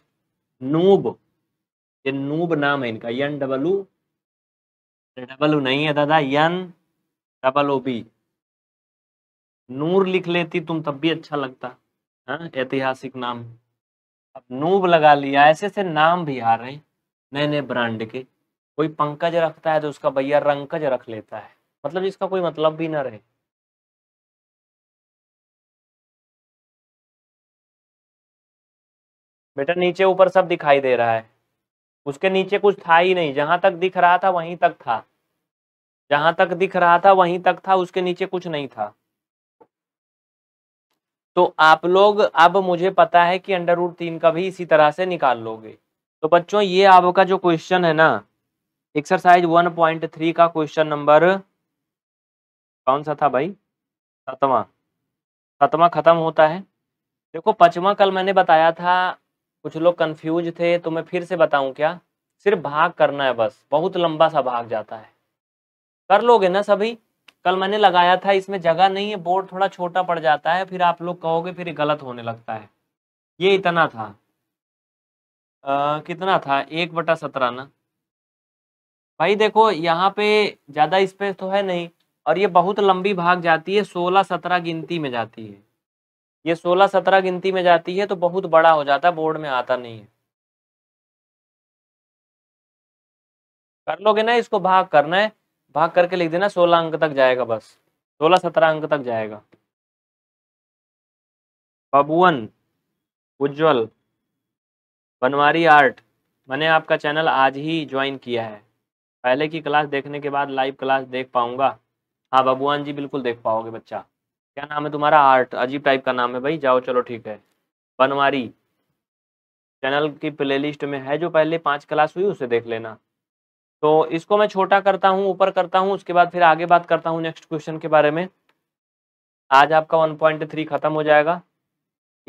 नूब ये नूब नाम है इनका यन डबलू डबलू नहीं है दादा यन डबल ओ बी नूर लिख लेती तुम तब भी अच्छा लगता है हाँ, ऐतिहासिक नाम अब नूब लगा लिया ऐसे ऐसे नाम भी आ रहे हैं नए नए ब्रांड के कोई पंकज रखता है तो उसका भैया रंकज रख लेता है मतलब इसका कोई मतलब भी ना रहे बेटा नीचे ऊपर सब दिखाई दे रहा है उसके नीचे कुछ था ही नहीं जहां तक दिख रहा था वहीं तक था जहां तक दिख रहा था वहीं तक था उसके नीचे कुछ नहीं था तो आप लोग अब मुझे पता है कि अंडर रूट तीन का भी इसी तरह से निकाल लोगे तो बच्चों ये आपका जो क्वेश्चन है ना एक्सरसाइज वन पॉइंट थ्री का क्वेश्चन नंबर कौन सा था भाई सतवा सतवा खत्म होता है देखो पचवा कल मैंने बताया था कुछ लोग कंफ्यूज थे तो मैं फिर से बताऊं क्या सिर्फ भाग करना है बस बहुत लंबा सा भाग जाता है कर लोगे ना सभी कल मैंने लगाया था इसमें जगह नहीं है बोर्ड थोड़ा छोटा पड़ जाता है फिर आप लोग कहोगे फिर गलत होने लगता है ये इतना था आ, कितना था एक बटा सत्रह ना भाई देखो यहाँ पे ज़्यादा स्पेस तो है नहीं और ये बहुत लंबी भाग जाती है सोलह सत्रह गिनती में जाती है ये सोलह सत्रह गिनती में जाती है तो बहुत बड़ा हो जाता है बोर्ड में आता नहीं है कर लोगे ना इसको भाग करना है भाग करके लिख देना सोलह अंक तक जाएगा बस सोलह सत्रह अंक तक जाएगा बबुवन उज्जवल बनवारी आर्ट मैंने आपका चैनल आज ही ज्वाइन किया है पहले की क्लास देखने के बाद लाइव क्लास देख पाऊंगा हाँ बबुआन जी बिल्कुल देख पाओगे बच्चा क्या नाम है तुम्हारा आर्ट अजीब टाइप का नाम है भाई जाओ चलो ठीक है बनवारी चैनल की प्लेलिस्ट में है जो पहले पांच क्लास हुई उसे देख लेना तो इसको मैं छोटा करता हूँ ऊपर करता हूँ उसके बाद फिर आगे बात करता हूँ नेक्स्ट क्वेश्चन के बारे में आज आपका 1.3 खत्म हो जाएगा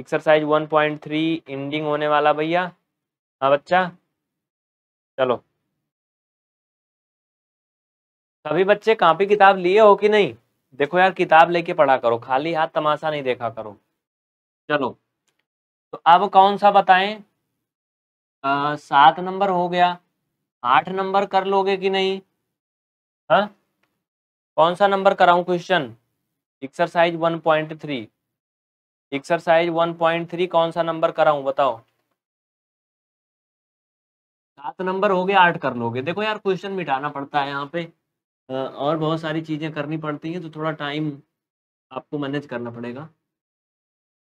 एक्सरसाइज 1.3 एंडिंग होने वाला भैया हाँ बच्चा चलो सभी बच्चे कापी किताब लिए हो कि नहीं देखो यार किताब लेके पढ़ा करो खाली हाथ तमाशा नहीं देखा करो चलो तो अब कौन सा बताएं सात नंबर हो गया आठ नंबर कर लोगे कि नहीं हा? कौन सा नंबर कराऊं question exercise one point three exercise one point three कौन सा नंबर कराऊं बताओ सात नंबर हो गए आठ कर लोगे देखो यार क्वेश्चन मिटाना पड़ता है यहाँ पे और बहुत सारी चीज़ें करनी पड़ती हैं तो थोड़ा टाइम आपको मैनेज करना पड़ेगा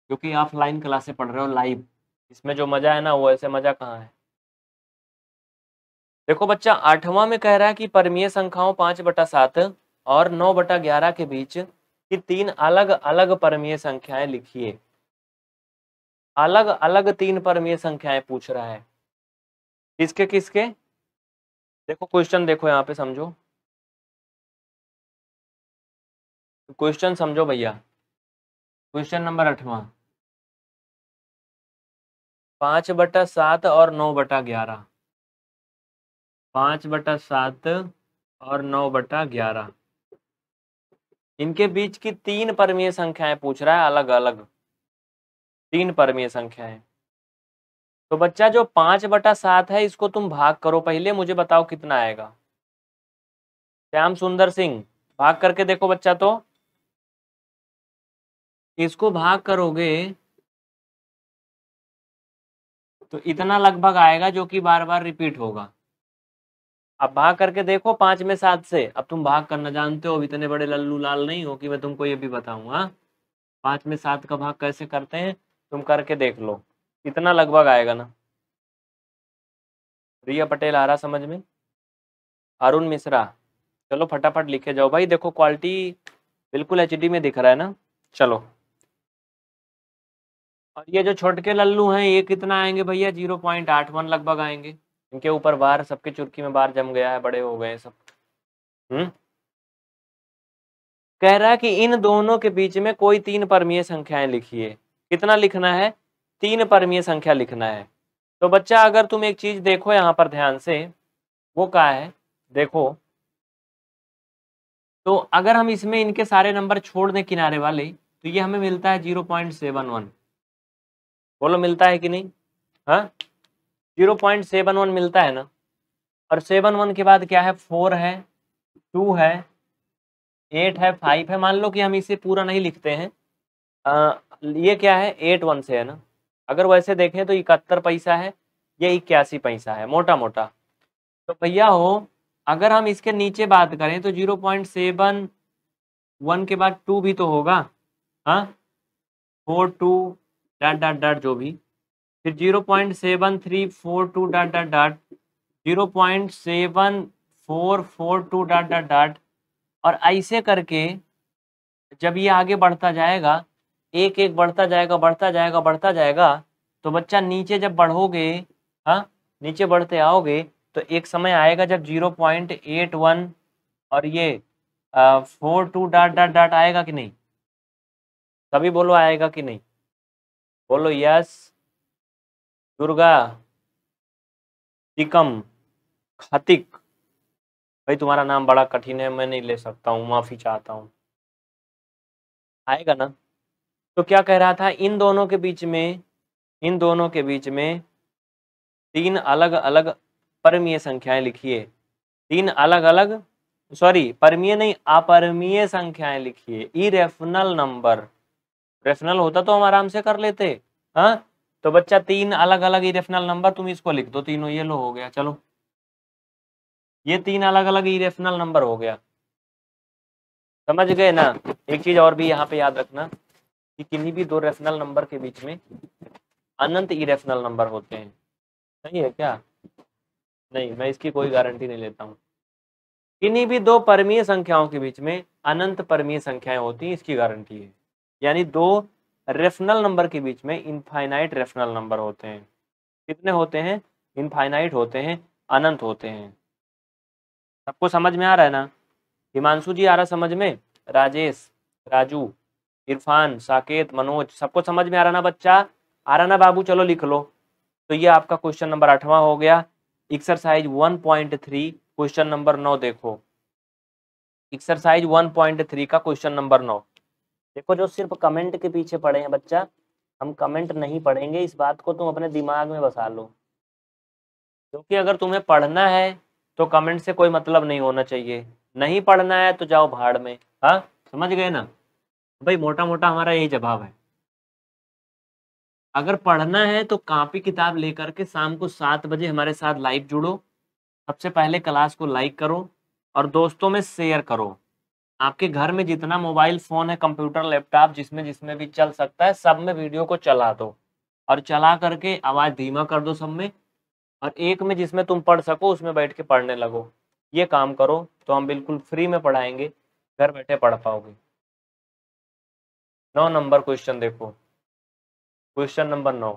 क्योंकि ऑफलाइन लाइन पढ़ रहे हो लाइव इसमें जो मज़ा है ना वो ऐसे मज़ा कहाँ है देखो बच्चा आठवां में कह रहा है कि परमीय संख्याओं पांच बटा सात और नौ बटा ग्यारह के बीच की तीन अलग अलग परमीय संख्याएं लिखिए अलग अलग तीन परमीय संख्याएं पूछ रहा है किसके किसके देखो क्वेश्चन देखो यहाँ पे समझो क्वेश्चन समझो भैया क्वेश्चन नंबर अठवा पांच बटा सात और नौ बटा ग्यारह पांच बटा सात और नौ बटा ग्यारह इनके बीच की तीन परमीय संख्याएं पूछ रहा है अलग अलग तीन परमीय संख्याएं तो बच्चा जो पांच बटा सात है इसको तुम भाग करो पहले मुझे बताओ कितना आएगा श्याम सुंदर सिंह भाग करके देखो बच्चा तो इसको भाग करोगे तो इतना लगभग आएगा जो कि बार बार रिपीट होगा अब भाग करके देखो पांच में सात से अब तुम भाग करना जानते हो अब इतने बड़े लल्लू लाल नहीं हो कि मैं तुमको ये भी बताऊंगा हाँ? पांच में सात का भाग कैसे करते हैं तुम करके देख लो इतना लगभग आएगा ना रिया पटेल आ रहा समझ में अरुण मिश्रा चलो फटाफट लिखे जाओ भाई देखो क्वालिटी बिल्कुल एच में दिख रहा है ना चलो और ये जो छोटके लल्लू हैं ये कितना आएंगे भैया जीरो पॉइंट आठ वन लगभग आएंगे इनके ऊपर बार सबके चुरकी में बार जम गया है बड़े हो गए सब हम्म कह रहा है कि इन दोनों के बीच में कोई तीन परमीय संख्याएं लिखिए कितना लिखना है तीन परमीय संख्या लिखना है तो बच्चा अगर तुम एक चीज देखो यहाँ पर ध्यान से वो क्या है देखो तो अगर हम इसमें इनके सारे नंबर छोड़ दें किनारे वाले तो ये हमें मिलता है जीरो पॉइंट सेवन वन बोलो मिलता है कि नहीं हाँ जीरो पॉइंट सेवन वन मिलता है ना और सेवन वन के बाद क्या है फोर है टू है एट है फाइव है मान लो कि हम इसे पूरा नहीं लिखते हैं आ, ये क्या है एट वन से है ना अगर वैसे देखें तो इकहत्तर पैसा है ये इक्यासी पैसा है मोटा मोटा तो भैया हो अगर हम इसके नीचे बात करें तो जीरो पॉइंट सेवन वन के बाद टू भी तो होगा हाँ four two dot dot dot जो भी फिर zero point seven three four two dot dot dot zero point seven four four two dot dot dot और ऐसे करके जब ये आगे बढ़ता जाएगा एक एक बढ़ता जाएगा बढ़ता जाएगा बढ़ता जाएगा तो बच्चा नीचे जब बढ़ोगे हाँ नीचे बढ़ते आओगे तो एक समय आएगा जब जीरो पॉइंट एट वन और ये four two dot dot dot आएगा कि नहीं तभी बोलो आएगा कि नहीं बोलो यस दुर्गा तिकम खातिक भाई तुम्हारा नाम बड़ा कठिन है मैं नहीं ले सकता हूँ माफ़ी चाहता हूँ आएगा ना तो क्या कह रहा था इन दोनों के बीच में इन दोनों के बीच में तीन अलग अलग परमीय संख्याएं लिखिए तीन अलग अलग सॉरी परमीय नहीं अपरमीय संख्याएं लिखिए इरेफनल नंबर रेफनल होता तो हम आराम से कर लेते हाँ तो बच्चा तीन अलग अलग इरेफनल नंबर तुम इसको लिख दो तीनों ये लो हो गया चलो ये तीन अलग अलग इरेफनल नंबर हो गया समझ गए ना एक चीज और भी यहाँ पे याद रखना कि किन्हीं भी दो रेफनल नंबर के बीच में अनंत इरेफनल नंबर होते हैं सही है क्या नहीं मैं इसकी कोई गारंटी नहीं लेता हूँ किन्हीं भी दो परमीय संख्याओं के बीच में अनंत परमीय संख्याएं होती हैं इसकी गारंटी है यानी दो रेफनल नंबर के बीच में इनफाइनाइट रेफनल नंबर होते हैं कितने होते हैं इनफाइनाइट होते हैं अनंत होते हैं सबको समझ में आ रहा है ना हिमांशु जी आ रहा समझ में राजेश राजू इरफान साकेत मनोज सबको समझ में आ रहा ना बच्चा आ रहा ना बाबू चलो लिख लो तो ये आपका क्वेश्चन नंबर आठवां हो गया एक्सरसाइज 1.3 क्वेश्चन नंबर नौ देखो एक्सरसाइज 1.3 का क्वेश्चन नंबर नौ देखो जो सिर्फ कमेंट के पीछे पड़े हैं बच्चा हम कमेंट नहीं पढ़ेंगे इस बात को तुम अपने दिमाग में बसा लो क्योंकि अगर तुम्हें पढ़ना है तो कमेंट से कोई मतलब नहीं होना चाहिए नहीं पढ़ना है तो जाओ भाड़ में हाँ समझ गए ना भाई मोटा मोटा हमारा यही जवाब है अगर पढ़ना है तो कापी किताब लेकर के शाम को सात बजे हमारे साथ लाइव जुड़ो सबसे पहले क्लास को लाइक करो और दोस्तों में शेयर करो आपके घर में जितना मोबाइल फोन है कंप्यूटर लैपटॉप जिसमें जिसमें भी चल सकता है सब में वीडियो को चला दो और चला करके आवाज धीमा कर दो सब में और एक में जिसमें तुम पढ़ सको उसमें बैठ के पढ़ने लगो ये काम करो तो हम बिल्कुल फ्री में पढ़ाएंगे घर बैठे पढ़ पाओगे नौ नंबर क्वेश्चन देखो क्वेश्चन नंबर नौ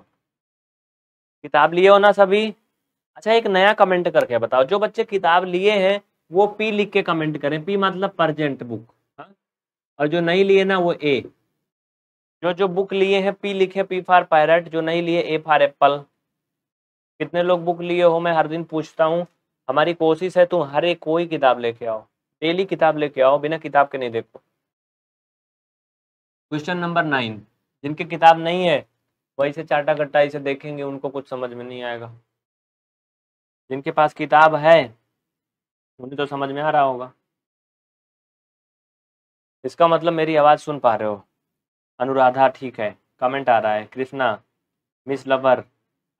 किताब लिए हो ना सभी अच्छा एक नया कमेंट करके बताओ जो बच्चे किताब लिए हैं वो पी लिख के कमेंट करें पी मतलब प्रजेंट बुक हा? और जो नहीं लिए ना वो ए जो जो बुक लिए हैं पी लिखे पी फॉर पायरट जो नहीं लिए ए फॉर एप्पल कितने लोग बुक लिए हो मैं हर दिन पूछता हूँ हमारी कोशिश है तुम हर एक कोई किताब लेके आओ डेली किताब लेके आओ बिना किताब के नहीं देखो क्वेश्चन नंबर नाइन जिनकी किताब नहीं है वही से चाटा कट्टा इसे देखेंगे उनको कुछ समझ में नहीं आएगा जिनके पास किताब है मुझे तो समझ में आ रहा होगा इसका मतलब मेरी आवाज़ सुन पा रहे हो अनुराधा ठीक है कमेंट आ रहा है कृष्णा मिस लवर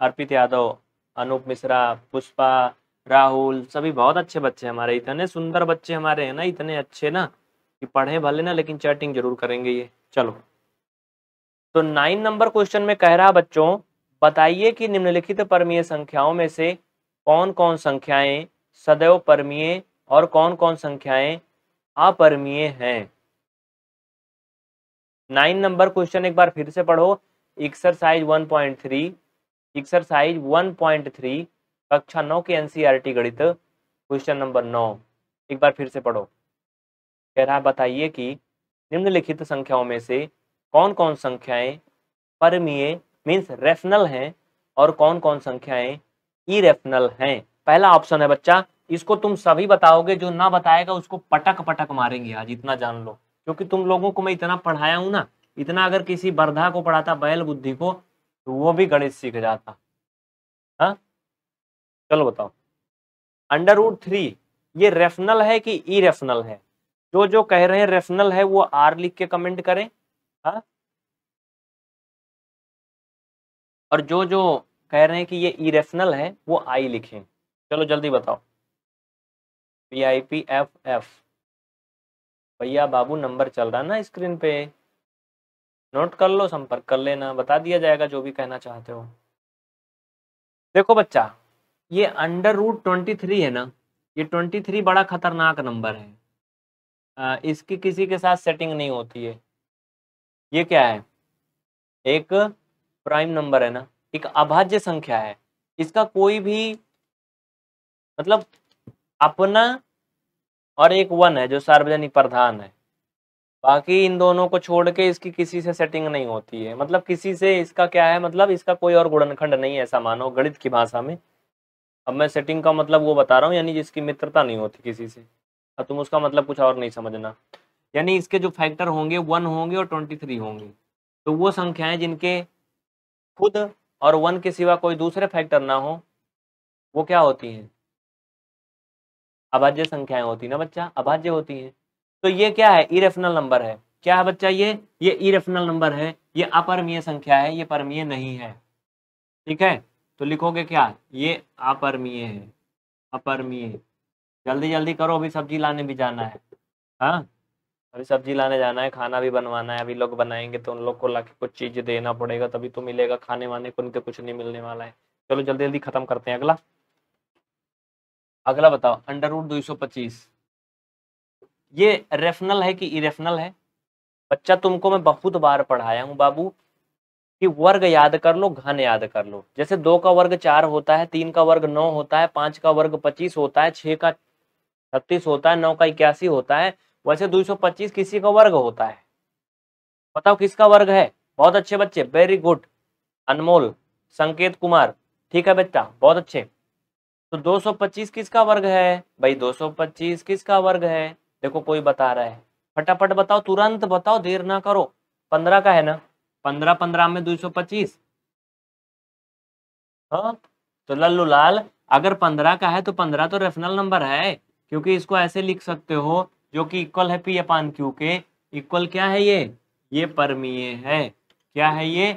अर्पित यादव अनूप मिश्रा पुष्पा राहुल सभी बहुत अच्छे बच्चे हमारे इतने सुंदर बच्चे हमारे हैं ना इतने अच्छे ना कि पढ़े भले ना लेकिन चैटिंग जरूर करेंगे ये चलो तो नाइन नंबर क्वेश्चन में कह रहा बच्चों बताइए कि निम्नलिखित परमीय संख्याओं में से कौन कौन संख्याएं सदैव परमीय और कौन कौन संख्याएं अपरमीय हैं नाइन नंबर क्वेश्चन एक बार फिर से पढ़ो एक्सरसाइज 1.3 एक्सरसाइज 1.3 कक्षा नौ के एनसीईआरटी e गणित क्वेश्चन नंबर नौ एक बार फिर से पढ़ो कह रहा बताइए कि निम्नलिखित संख्याओं में से कौन कौन संख्याएं परमीय मीन्स रेफनल हैं और कौन कौन संख्याएं इरेफनल हैं पहला ऑप्शन है बच्चा इसको तुम सभी बताओगे जो ना बताएगा उसको पटक पटक मारेंगे आज इतना जान लो क्योंकि तुम लोगों को मैं इतना पढ़ाया हूं ना इतना अगर किसी वर्धा को पढ़ाता बैल बुद्धि को तो वो भी गणित सीख जाता हा? चलो बताओ अंडर रूट थ्री ये रेफनल है कि ई रेफनल है जो जो कह रहे हैं रेफनल है वो आर लिख के कमेंट करें हा? और जो जो कह रहे हैं कि ये इरेफनल है वो आई लिखें चलो जल्दी बताओ P I P F F भैया बाबू नंबर चल रहा है ना स्क्रीन पे नोट कर लो संपर्क कर लेना बता दिया जाएगा जो भी कहना चाहते हो देखो बच्चा ये अंडर रूट ट्वेंटी थ्री है ना ये ट्वेंटी थ्री बड़ा खतरनाक नंबर है आ, इसकी किसी के साथ सेटिंग नहीं होती है ये क्या है एक प्राइम नंबर है ना एक अभाज्य संख्या है इसका कोई भी मतलब अपना और एक वन है जो सार्वजनिक प्रधान है बाकी इन दोनों को छोड़ के इसकी किसी से सेटिंग नहीं होती है मतलब किसी से इसका क्या है मतलब इसका कोई और गुणनखंड नहीं है ऐसा मानो गणित की भाषा में अब मैं सेटिंग का मतलब वो बता रहा हूँ यानी जिसकी मित्रता नहीं होती किसी से अब तुम उसका मतलब कुछ और नहीं समझना यानी इसके जो फैक्टर होंगे वन होंगे और ट्वेंटी थ्री होंगे तो वो संख्याएं जिनके खुद और वन के सिवा कोई दूसरे फैक्टर ना हो वो क्या होती हैं अभाज्य संख्याएं होती ना बच्चा अभाज्य होती हैं तो ये क्या है इरेफनल नंबर है क्या है बच्चा ये ये इरेफनल नंबर है ये अपरमीय संख्या है ये परमीय नहीं है ठीक है तो लिखोगे क्या ये अपरमीय है अपरमीय जल्दी जल्दी करो अभी सब्जी लाने भी जाना है हाँ अभी सब्जी लाने जाना है खाना भी बनवाना है अभी लोग बनाएंगे तो उन लोग को ला कुछ चीज़ देना पड़ेगा तभी तो मिलेगा खाने वाने को उनके कुछ नहीं मिलने वाला है चलो जल्दी जल्दी खत्म करते हैं अगला अगला बताओ अंडर रूट दो सौ पच्चीस ये रेफनल है कि इरेफनल है बच्चा तुमको मैं बहुत बार पढ़ाया हूँ बाबू कि वर्ग याद कर लो घन याद कर लो जैसे दो का वर्ग चार होता है तीन का वर्ग नौ होता है पांच का वर्ग पच्चीस होता है छह का छत्तीस होता है नौ का इक्यासी होता है वैसे दो सौ पच्चीस किसी का वर्ग होता है बताओ किसका वर्ग है बहुत अच्छे बच्चे वेरी गुड अनमोल संकेत कुमार ठीक है बेटा बहुत अच्छे तो 225 किसका वर्ग है भाई 225 किसका वर्ग है देखो कोई बता रहा है फटाफट बताओ तुरंत बताओ देर ना करो पंद्रह का है ना पंद्रह पंद्रह में दो सौ पच्चीस हाँ तो लल्लू लाल अगर पंद्रह का है तो पंद्रह तो रेफनल नंबर है क्योंकि इसको ऐसे लिख सकते हो जो कि इक्वल है पी अपान क्यू के इक्वल क्या है ये ये परमीय है क्या है ये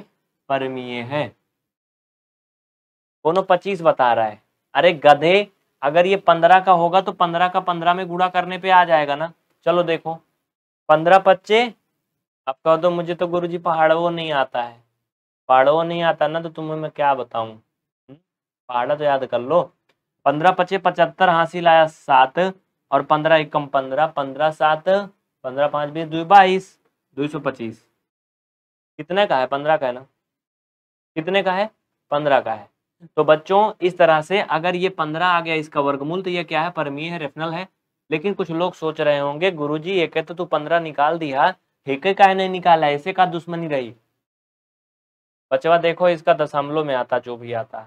परमीय है दोनों पच्चीस बता रहा है अरे गधे अगर ये पंद्रह का होगा तो पंद्रह का पंद्रह में गुड़ा करने पे आ जाएगा ना चलो देखो पंद्रह पच्चे अब कह दो मुझे तो गुरुजी पहाड़ वो नहीं आता है पहाड़ वो नहीं आता ना तो तुम्हें मैं क्या बताऊं हम्म, पहाड़ा तो याद कर लो पंद्रह पच्चे पचहत्तर हाँसी लाया सात और पंद्रह एकम पंद्रह पंद्रह सात पंद्रह पाँच बीस दो बाईस दो सौ पच्चीस कितने का है पंद्रह का है ना कितने का है पंद्रह का है तो बच्चों इस तरह से अगर ये पंद्रह आ गया इसका वर्गमूल तो ये क्या है परमीय है रेफनल है लेकिन कुछ लोग सोच रहे होंगे गुरु जी ये कहते तो तू पंद्रह निकाल दिया ठेके का नहीं निकाला ऐसे का दुश्मनी रही बचवा देखो इसका दशमलव में आता जो भी आता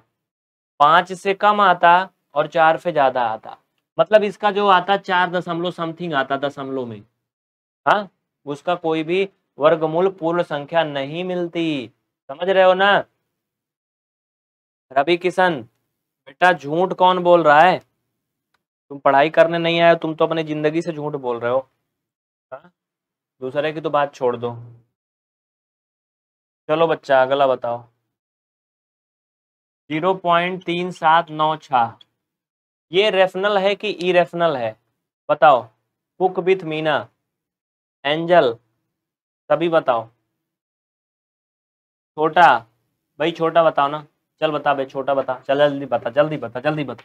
पांच से कम आता और चार से ज्यादा आता मतलब इसका जो आता चार दशमलव समथिंग आता दशमलव में हाँ उसका कोई भी वर्गमूल पूर्ण संख्या नहीं मिलती समझ रहे हो ना रवि किशन बेटा झूठ कौन बोल रहा है तुम पढ़ाई करने नहीं आए तुम तो अपनी जिंदगी से झूठ बोल रहे हो हा? दूसरे की तो बात छोड़ दो चलो बच्चा अगला बताओ जीरो पॉइंट तीन सात नौ छः ये रेफनल है कि ई रेफनल है बताओ कुक विथ मीना एंजल सभी बताओ छोटा भाई छोटा बताओ ना चल बता बे छोटा बता चल जल्दी बता जल्दी बता जल्दी बता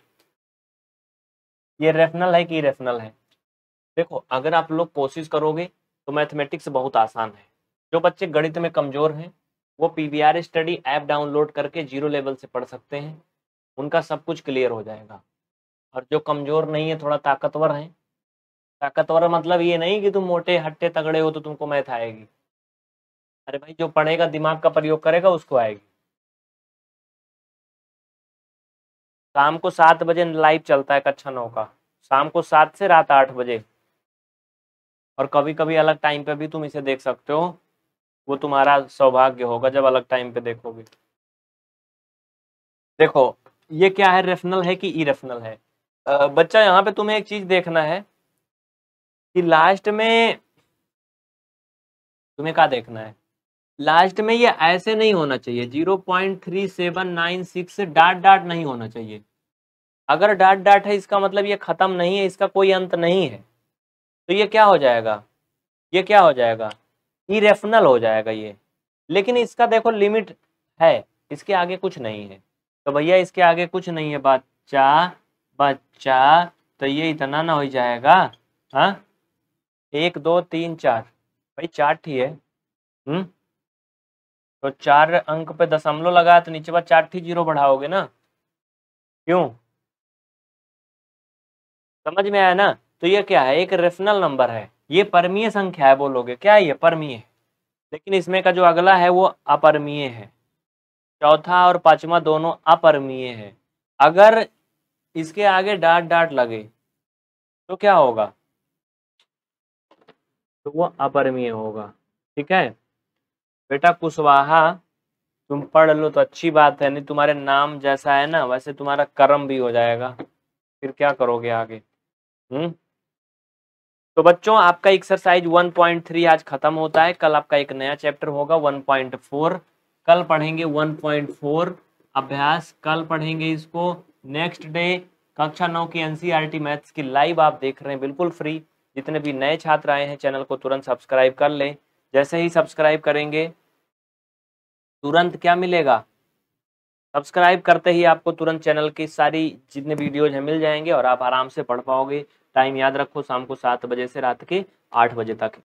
ये रेफनल है कि रेफनल है देखो अगर आप लोग कोशिश करोगे तो मैथमेटिक्स बहुत आसान है जो बच्चे गणित में कमजोर हैं वो P V R study app download करके जीरो लेवल से पढ़ सकते हैं उनका सब कुछ क्लियर हो जाएगा और जो कमजोर नहीं है थोड़ा ताकतवर है ताकतवर मतलब ये नहीं कि तुम मोटे हट्टे तगड़े हो तो तुमको मैथ आएगी अरे भाई जो पढ़ेगा दिमाग का प्रयोग करेगा उसको आएगी शाम को सात बजे लाइव चलता है कक्षा नौ का शाम को सात से रात आठ बजे और कभी कभी अलग टाइम पे भी तुम इसे देख सकते हो वो तुम्हारा सौभाग्य होगा जब अलग टाइम पे देखोगे देखो ये क्या है रेफनल है कि ई रेफनल है बच्चा यहाँ पे तुम्हें एक चीज देखना है कि लास्ट में तुम्हें क्या देखना है लास्ट में ये ऐसे नहीं होना चाहिए zero point three seven nine six dot dot नहीं होना चाहिए अगर डाट डाट है इसका मतलब ये ख़त्म नहीं है इसका कोई अंत नहीं है तो ये क्या हो जाएगा ये क्या हो जाएगा इरेफनल हो जाएगा ये लेकिन इसका देखो लिमिट है इसके आगे कुछ नहीं है तो भैया इसके आगे कुछ नहीं है बच्चा बच्चा तो ये इतना ना हो जाएगा हाँ एक दो तीन चार भाई चार ठीक है हम्म तो चार अंक पे दशमलव लगा तो नीचे बाद चार थी जीरो बढ़ाओगे ना क्यों समझ में आया ना तो ये क्या है एक रेशनल नंबर है ये परमीय संख्या है बोलोगे क्या ये परमीय लेकिन इसमें का जो अगला है वो अपरमीय है चौथा और पांचवा दोनों अपरमीय है अगर इसके आगे डाट डाट लगे तो क्या होगा तो वो अपरमीय होगा ठीक है बेटा कुशवाहा तुम पढ़ लो तो अच्छी बात है नहीं तुम्हारे नाम जैसा है ना वैसे तुम्हारा कर्म भी हो जाएगा फिर क्या करोगे आगे हम्म तो बच्चों आपका एक्सरसाइज 1.3 आज खत्म होता है कल आपका एक नया चैप्टर होगा 1.4 कल पढ़ेंगे 1.4 अभ्यास कल पढ़ेंगे इसको नेक्स्ट डे कक्षा नौ की एनसीआर मैथ्स e की लाइव आप देख रहे हैं बिल्कुल फ्री जितने भी नए छात्र आए हैं चैनल को तुरंत सब्सक्राइब कर लें जैसे ही सब्सक्राइब करेंगे तुरंत क्या मिलेगा सब्सक्राइब करते ही आपको तुरंत चैनल की सारी जितने वीडियोज हैं मिल जाएंगे और आप आराम से पढ़ पाओगे टाइम याद रखो शाम को सात बजे से रात के आठ बजे तक